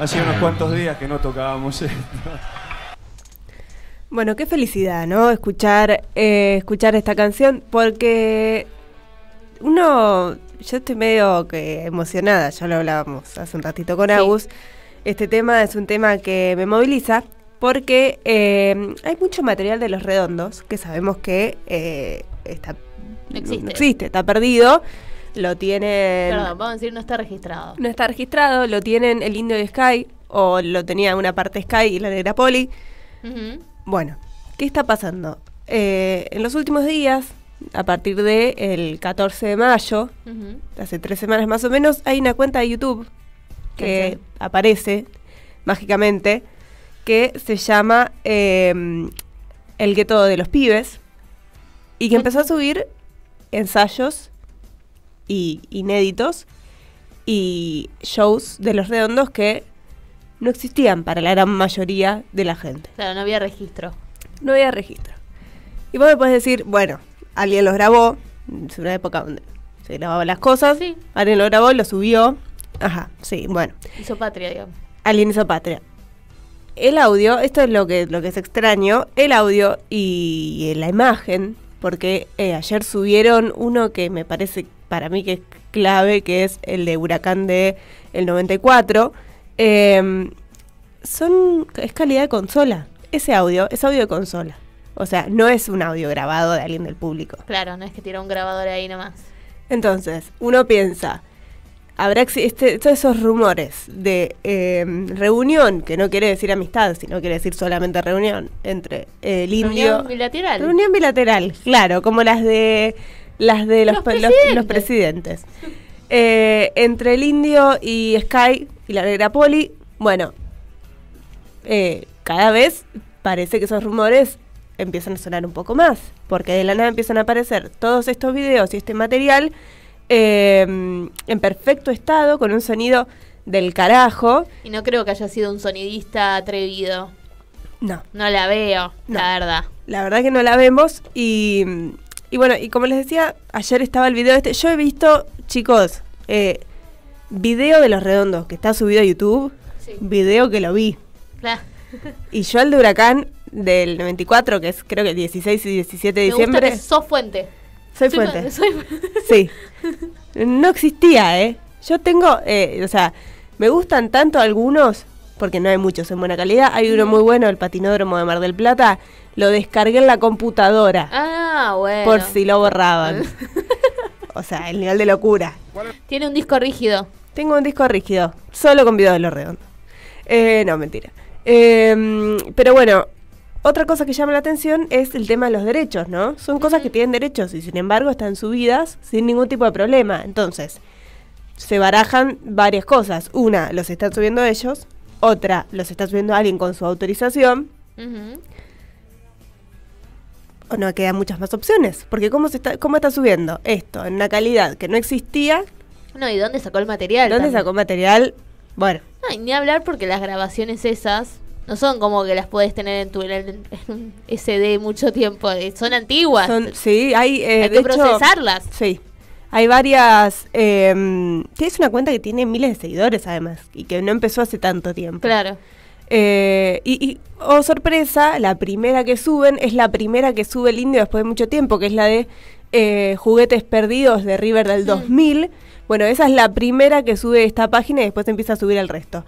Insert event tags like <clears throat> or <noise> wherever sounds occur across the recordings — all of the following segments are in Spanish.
Hace unos cuantos días que no tocábamos esto. Bueno, qué felicidad, ¿no? Escuchar, eh, escuchar esta canción, porque uno, yo estoy medio que emocionada, ya lo hablábamos hace un ratito con Agus. Este tema es un tema que me moviliza porque eh, hay mucho material de los redondos que sabemos que eh, está, existe, está perdido lo tienen... Perdón, vamos a decir, no está registrado. No está registrado, lo tienen el indio de Sky, o lo tenía una parte Sky y la negra Poli. Bueno, ¿qué está pasando? Eh, en los últimos días, a partir del 14 de mayo, hace tres semanas más o menos, hay una cuenta de YouTube que aparece mágicamente, que se llama em, El Gueto de los Pibes, y que empezó a subir ensayos y inéditos y shows de los redondos que no existían para la gran mayoría de la gente. Claro, no había registro. No había registro. Y vos me podés decir, bueno, alguien los grabó, es una época donde se grababan las cosas, alguien lo grabó lo subió. Ajá, sí, bueno. Hizo patria, digamos. Alguien hizo patria. El audio, esto es lo que, lo que es extraño, el audio y la imagen, porque eh, ayer subieron uno que me parece para mí que es clave, que es el de Huracán de el 94, eh, son, es calidad de consola. Ese audio es audio de consola. O sea, no es un audio grabado de alguien del público. Claro, no es que tira un grabador ahí nomás. Entonces, uno piensa, habrá este, todos esos rumores de em, reunión, que no quiere decir amistad, sino quiere decir solamente reunión entre el indio. Reunión bilateral. Reunión bilateral, claro, como las de las de los, los presidentes. Eh, entre el indio y Sky y la negra Poli, bueno, eh, cada vez parece que esos rumores empiezan a sonar un poco más, porque de la nada empiezan a aparecer todos estos videos y este material em, en perfecto estado, con un sonido del carajo. Y no creo que haya sido un sonidista atrevido. No. No la veo, la verdad. La verdad que no la vemos y y bueno, y como les decía, ayer estaba el video este. Yo he visto, chicos, eh, video de los redondos que está subido a YouTube. Sí. Video que lo vi. Claro. y yo el de Huracán del 94, que es creo que el 16 y 17 de diciembre. Gusta que fuente. Soy, fuente. <laughs> sí. <laughs> No existía, ¿eh? Yo tengo, eh, o sea, me gustan tanto algunos, porque no hay muchos en buena calidad. Hay uno muy bueno, el patinódromo de Mar del Plata. Lo descargué en la computadora. Ah, Ah, Por si lo borraban. <laughs> o sea, el nivel de locura. Tiene un disco rígido. Tengo un disco rígido, solo con videos de los redondos. Eh, no, mentira. Em, pero bueno, otra cosa que llama la atención es el tema de los derechos, ¿no? Son cosas que tienen derechos y sin embargo están subidas sin ningún tipo de problema. Entonces, se barajan varias cosas. Una, los están subiendo ellos. Otra, los está subiendo alguien con su autorización o no quedan muchas más opciones. Porque ¿cómo, se está, ¿cómo está subiendo esto en una calidad que no existía? No, ¿y dónde sacó el material? ¿Dónde sacó material? Bueno. No, ni hablar porque las grabaciones esas no son como que las puedes tener en tu SD mucho tiempo, eh, son antiguas. sí, hay, eh, hay que procesarlas. sí. Hay varias. ¿Tienes em, una cuenta que tiene miles de seguidores, además, y que no empezó hace tanto tiempo. Claro. Eh, y, oh sorpresa, la primera que suben es la primera que sube el indio después de mucho tiempo, que es la de eh, Juguetes Perdidos de River del 2000. Bueno, esa es la primera que sube esta página y después empieza a subir el resto.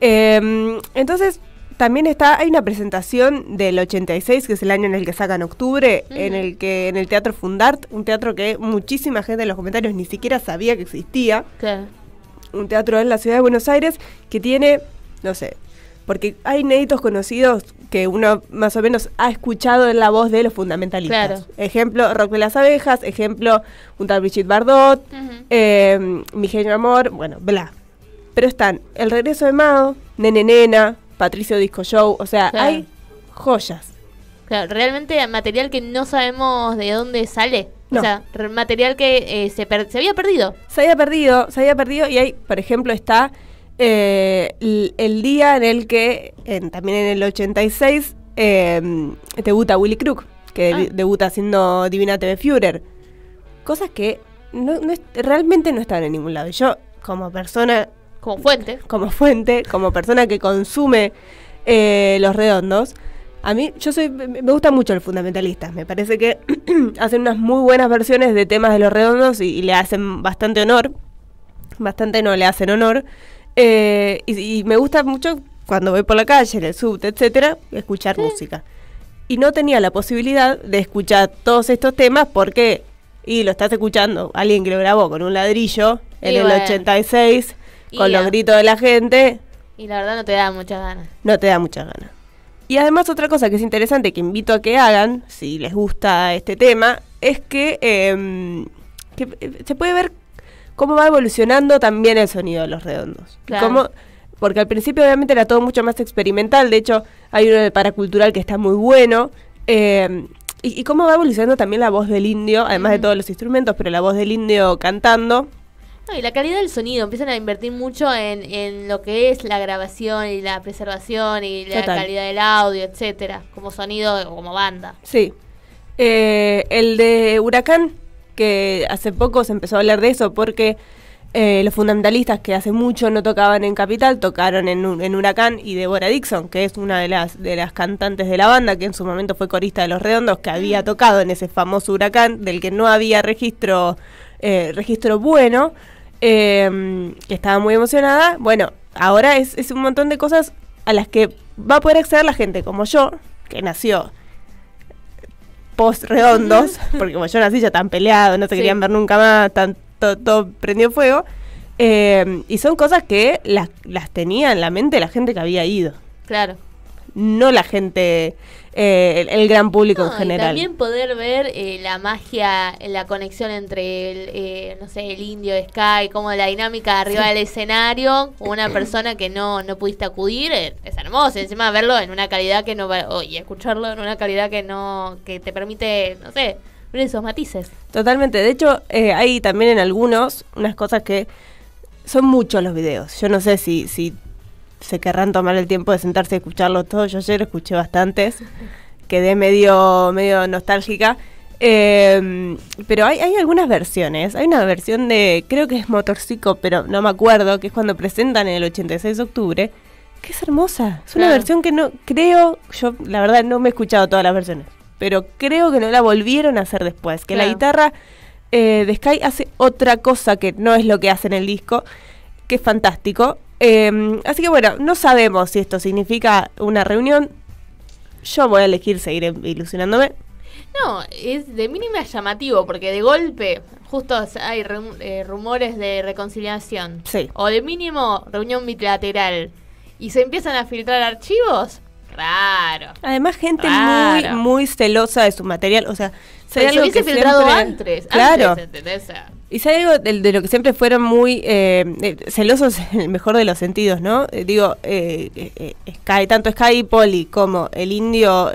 Em, entonces, también está, hay una presentación del 86, que es el año en el que sacan octubre, en el que en el Teatro Fundart, un teatro que muchísima gente en los comentarios ni siquiera sabía que existía. Un teatro en la ciudad de Buenos Aires que tiene, no sé, porque hay inéditos conocidos que uno más o menos ha escuchado en la voz de los fundamentalistas. Ejemplo, Rock de las Abejas, ejemplo, un tal Brigitte Bardot, em, Mi Genio Amor, bueno, bla. Pero están El Regreso de Mao, Nene Nena, Patricio Disco Show, o sea, hay joyas. Claro, realmente material que no sabemos de dónde sale. O sea, material que eh, se, se había perdido. Se había perdido, se había perdido y hay, por ejemplo, está eh, el, día en el que, también en el 86, em, debuta Willy Crook, que ah. debuta siendo Divina TV Führer. Cosas que realmente no están en ningún lado. Y yo, como persona. Como fuente. Como fuente, como persona que consume eh, los redondos. A mí, yo soy, me gusta mucho el fundamentalista Me parece que <clears throat> hacen unas muy buenas versiones de temas de los redondos y le hacen bastante honor. Bastante no le hacen honor. Eh, y, me gusta mucho cuando voy por la calle, en el subte, etcétera, escuchar música. Y no tenía la posibilidad de escuchar todos estos temas porque, y lo estás escuchando, alguien que lo grabó con un ladrillo en el 86, con los gritos de la gente. Y la verdad no te da muchas ganas. No te da muchas ganas. Y además otra cosa que es interesante que invito a que hagan, si les gusta este tema, es que em, eh, se puede ver cómo va evolucionando también el sonido de los redondos. porque al principio obviamente era todo mucho más experimental, de hecho hay uno de paracultural que está muy bueno. Eh, y, cómo va evolucionando también la voz del indio, además de todos los instrumentos, pero la voz del indio cantando. y la calidad del sonido, empiezan a invertir mucho en, lo que es la grabación y la preservación y la calidad del audio, etcétera, como sonido, como banda. Sí. Eh, el de Huracán, que hace poco se empezó a hablar de eso porque eh, los fundamentalistas que hace mucho no tocaban en Capital tocaron en, Huracán y Deborah Dixon, que es una de las, de las cantantes de la banda, que en su momento fue corista de Los Redondos, que había mm. tocado en ese famoso Huracán del que no había registro, eh, registro bueno, em, que estaba muy emocionada. Bueno, ahora es, es un montón de cosas a las que va a poder acceder la gente como yo, que nació post redondos, <laughs> porque como yo nací ya tan peleado, no se querían ver nunca más, todo, prendió fuego. Eh, y son cosas que las, las tenía en la mente la gente que había ido. Claro. No la gente eh, el, gran público en general. Y también poder ver eh, la magia, la conexión entre el, eh, no sé, el indio Sky, como la dinámica arriba del escenario, una <clears throat> persona que no, pudiste acudir, eh, es hermoso. Encima verlo en una calidad que no va, y escucharlo en una calidad que no, que te permite, no sé, ver esos matices. Totalmente. De hecho, hay también en algunos unas cosas que son muchos los videos. Yo no sé si se querrán tomar el tiempo de sentarse y escucharlo todo... Yo ayer escuché bastantes, quedé medio, medio nostálgica. Em, pero hay, hay, algunas versiones. Hay una versión de, creo que es Motorcico, pero no me acuerdo, que es cuando presentan en el 86 de octubre, que es hermosa. Es una versión que no creo, yo la verdad no me he escuchado todas las versiones, pero creo que no la volvieron a hacer después, que la guitarra eh, de Sky hace otra cosa que no es lo que hace en el disco, que es fantástico. Em, así que bueno, no sabemos si esto significa una reunión. Yo voy a elegir seguir ilusionándome. No, es de mínima llamativo, porque de golpe justo hay eh, rumores de reconciliación. Sí. O de mínimo reunión bilateral. Y se empiezan a filtrar archivos. Raro. Además, gente muy, muy celosa de su material. O sea, se hubiese filtrado antes. Claro. Y se algo de, lo que siempre fueron muy eh, celosos en <laughs> el mejor de los sentidos, ¿no? Eh, digo, eh, eh, Sky, tanto Sky y Polly como el indio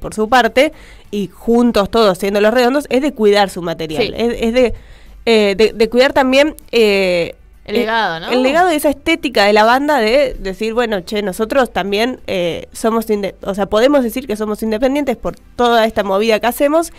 por su parte, y juntos todos siendo los redondos, es de cuidar su material, es, de, de, de, cuidar también... el legado, ¿no? El legado de esa estética de la banda de decir, bueno, che, nosotros también somos, o sea, podemos decir que somos independientes por toda esta movida que hacemos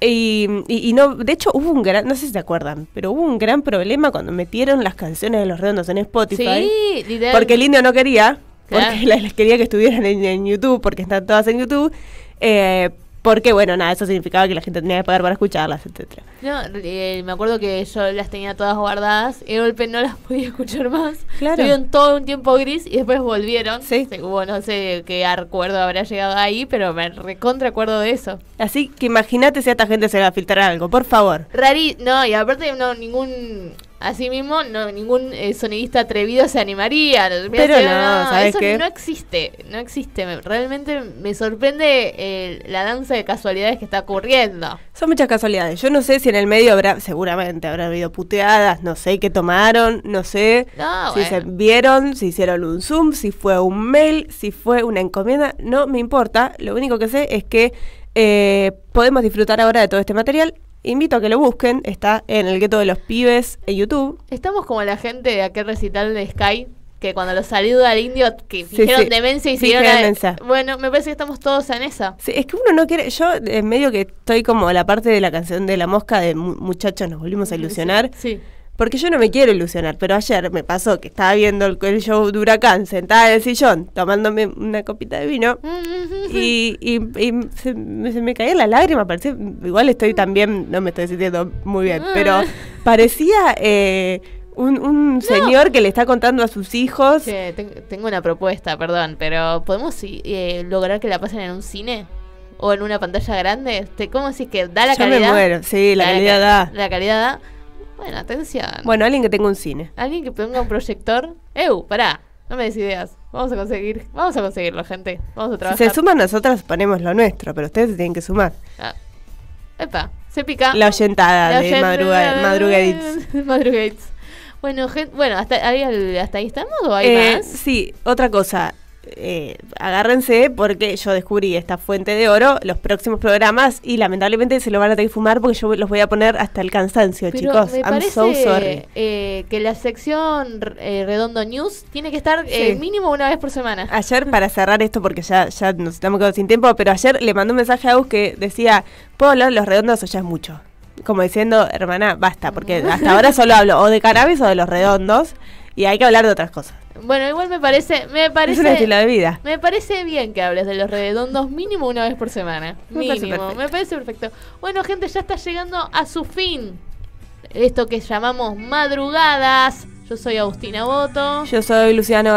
y, y, no, de hecho hubo un gran, no sé si se acuerdan, pero hubo un gran problema cuando metieron las canciones de los redondos en Spotify. Sí, porque el indio no quería, porque les quería que estuvieran en, en, YouTube, porque están todas en YouTube. Eh, porque, bueno, nada, eso significaba que la gente tenía que pagar para escucharlas, etcétera No, eh, me acuerdo que yo las tenía todas guardadas y de golpe no las <laughs> podía escuchar más. Claro. Estuvieron todo un tiempo gris y después volvieron. Sí. Hubo, no sé qué recuerdo habrá llegado ahí, pero me recontra acuerdo de eso. Así que imagínate si a esta gente se va a filtrar algo, por favor. Rari, no, y aparte no, ningún Asimismo, no, ningún eh, sonidista atrevido se animaría. Pero no, eso no existe, no existe. realmente me sorprende eh, la danza de casualidades que está ocurriendo. Son muchas casualidades. Yo no sé si en el medio habrá, seguramente habrá habido puteadas, no sé qué tomaron, no sé si se vieron, si hicieron un Zoom, si fue un mail, si fue una encomienda, no me importa. Lo único que sé es que eh, podemos disfrutar ahora de todo este material invito a que lo busquen. Está en el gueto de los pibes en YouTube. Estamos como la gente de aquel recital de Sky que cuando lo saluda al indio que dijeron sí. demencia y Bueno, me parece que estamos todos en esa. es que uno no quiere. Yo, en eh, medio que estoy como la parte de la canción de la mosca de muchachos, nos volvimos a ilusionar. sí. Porque yo no me quiero ilusionar, pero ayer me pasó que estaba viendo el, show de Huracán sentada en el sillón tomándome una copita de vino mm. y, se, me caía la lágrima. Parecía, igual estoy mm. también, no me estoy sintiendo muy bien, pero ah. parecía eh, un, señor que le está contando a sus hijos. tengo una propuesta, perdón, pero ¿podemos eh, lograr que la pasen en un cine? ¿O en una pantalla grande? Este, ¿Cómo decís que da la calidad? Me sí, la calidad da. La calidad da bueno, atención. Bueno, alguien que tenga un cine. Alguien que tenga un proyector. ¡Ew! Pará, no me des ideas. Vamos a conseguir, vamos a conseguirlo, gente. Vamos a trabajar. se suman nosotras, ponemos lo nuestro, pero ustedes se tienen que sumar. Ah. Epa, se pica. La oyentada de <laughs> Bueno, bueno, hasta ahí, estamos o hay eh, más? Sí, otra cosa. Eh, agárrense porque yo descubrí esta fuente de oro, los próximos programas y lamentablemente se lo van a tener que fumar porque yo los voy a poner hasta el cansancio, chicos. I'm so sorry. Eh, que la sección eh, Redondo News tiene que estar eh, mínimo una vez por semana. Ayer, para cerrar esto porque ya, ya nos estamos quedando sin tiempo, pero ayer le mandé un mensaje a Gus que decía, ¿puedo hablar los redondos o ya es mucho? Como diciendo, hermana, basta, porque hasta ahora solo hablo o de cannabis o de los redondos y hay que hablar de otras cosas. Bueno, igual me parece, me parece. Es un estilo de vida. Me parece bien que hables de los redondos mínimo una vez por semana. Mínimo. Me parece, perfecto. Bueno, gente, ya está llegando a su fin. Esto que llamamos madrugadas. Yo soy Agustina Boto. Yo soy Luciano.